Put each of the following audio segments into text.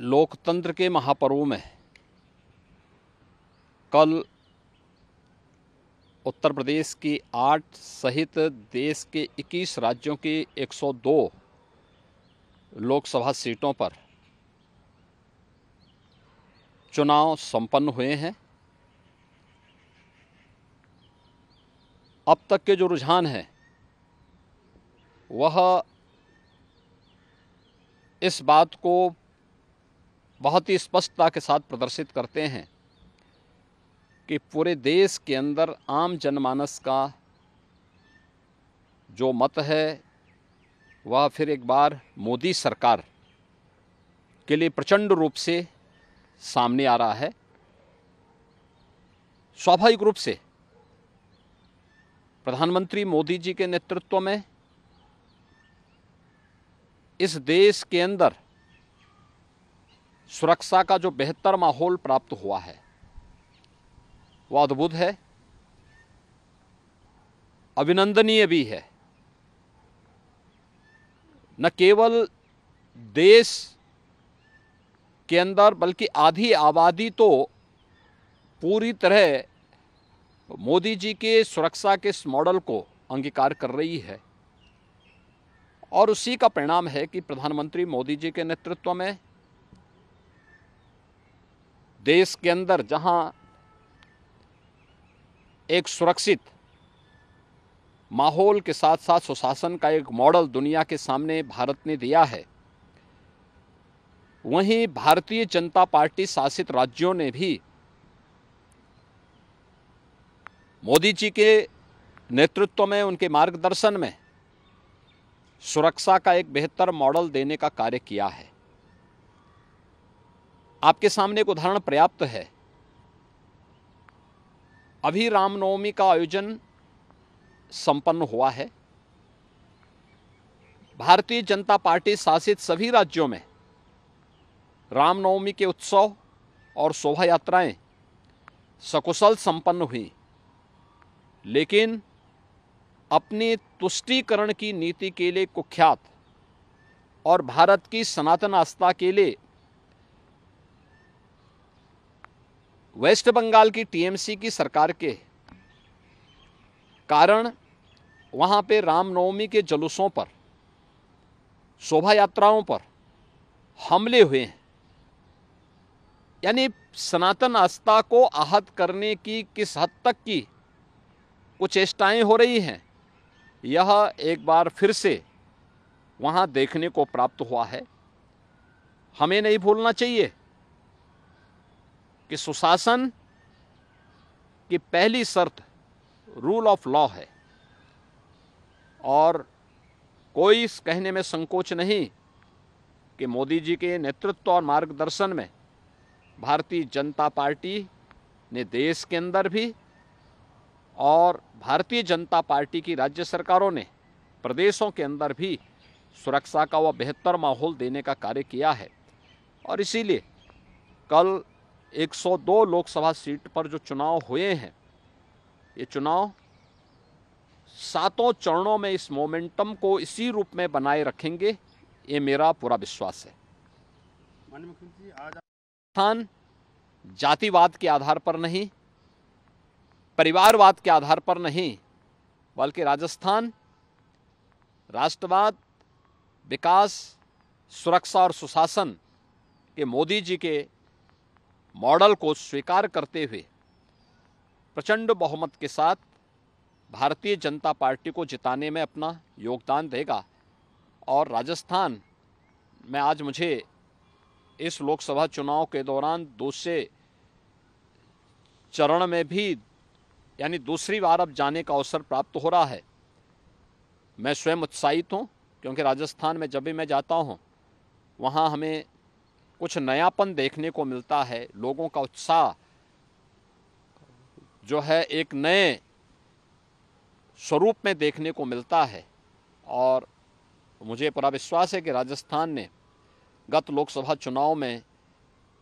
लोकतंत्र के महापर्व में कल उत्तर प्रदेश की आठ सहित देश के 21 राज्यों की 102 लोकसभा सीटों पर चुनाव संपन्न हुए हैं अब तक के जो रुझान है वह इस बात को बहुत ही स्पष्टता के साथ प्रदर्शित करते हैं कि पूरे देश के अंदर आम जनमानस का जो मत है वह फिर एक बार मोदी सरकार के लिए प्रचंड रूप से सामने आ रहा है स्वाभाविक रूप से प्रधानमंत्री मोदी जी के नेतृत्व में इस देश के अंदर सुरक्षा का जो बेहतर माहौल प्राप्त हुआ है वह अद्भुत है अभिनंदनीय भी है न केवल देश के अंदर बल्कि आधी आबादी तो पूरी तरह मोदी जी के सुरक्षा के इस मॉडल को अंगीकार कर रही है और उसी का परिणाम है कि प्रधानमंत्री मोदी जी के नेतृत्व में देश के अंदर जहां एक सुरक्षित माहौल के साथ साथ सुशासन का एक मॉडल दुनिया के सामने भारत ने दिया है वहीं भारतीय जनता पार्टी शासित राज्यों ने भी मोदी जी के नेतृत्व में उनके मार्गदर्शन में सुरक्षा का एक बेहतर मॉडल देने का कार्य किया है आपके सामने एक उदाहरण पर्याप्त है अभी रामनवमी का आयोजन संपन्न हुआ है भारतीय जनता पार्टी शासित सभी राज्यों में रामनवमी के उत्सव और शोभा यात्राएं सकुशल संपन्न हुई लेकिन अपने तुष्टिकरण की नीति के लिए कुख्यात और भारत की सनातन आस्था के लिए वेस्ट बंगाल की टीएमसी की सरकार के कारण वहाँ पे रामनवमी के जुलूसों पर शोभा यात्राओं पर हमले हुए हैं यानी सनातन आस्था को आहत करने की किस हद तक की कुछ चेष्टाएँ हो रही हैं यह एक बार फिर से वहाँ देखने को प्राप्त हुआ है हमें नहीं भूलना चाहिए कि सुशासन की पहली शर्त रूल ऑफ लॉ है और कोई इस कहने में संकोच नहीं कि मोदी जी के नेतृत्व और मार्गदर्शन में भारतीय जनता पार्टी ने देश के अंदर भी और भारतीय जनता पार्टी की राज्य सरकारों ने प्रदेशों के अंदर भी सुरक्षा का वह बेहतर माहौल देने का कार्य किया है और इसीलिए कल 102 लोकसभा सीट पर जो चुनाव हुए हैं ये चुनाव सातों चरणों में इस मोमेंटम को इसी रूप में बनाए रखेंगे ये मेरा पूरा विश्वास है राजस्थान जातिवाद के आधार पर नहीं परिवारवाद के आधार पर नहीं बल्कि राजस्थान राष्ट्रवाद विकास सुरक्षा और सुशासन के मोदी जी के मॉडल को स्वीकार करते हुए प्रचंड बहुमत के साथ भारतीय जनता पार्टी को जिताने में अपना योगदान देगा और राजस्थान में आज मुझे इस लोकसभा चुनाव के दौरान दूसरे चरण में भी यानी दूसरी बार अब जाने का अवसर प्राप्त हो रहा है मैं स्वयं उत्साहित हूँ क्योंकि राजस्थान में जब भी मैं जाता हूँ वहाँ हमें कुछ नयापन देखने को मिलता है लोगों का उत्साह जो है एक नए स्वरूप में देखने को मिलता है और मुझे पूरा विश्वास है कि राजस्थान ने गत लोकसभा चुनाव में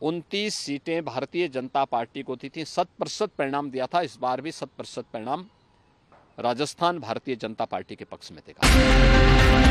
उनतीस सीटें भारतीय जनता पार्टी को दी थी शत प्रतिशत परिणाम दिया था इस बार भी शत प्रतिशत परिणाम राजस्थान भारतीय जनता पार्टी के पक्ष में देखा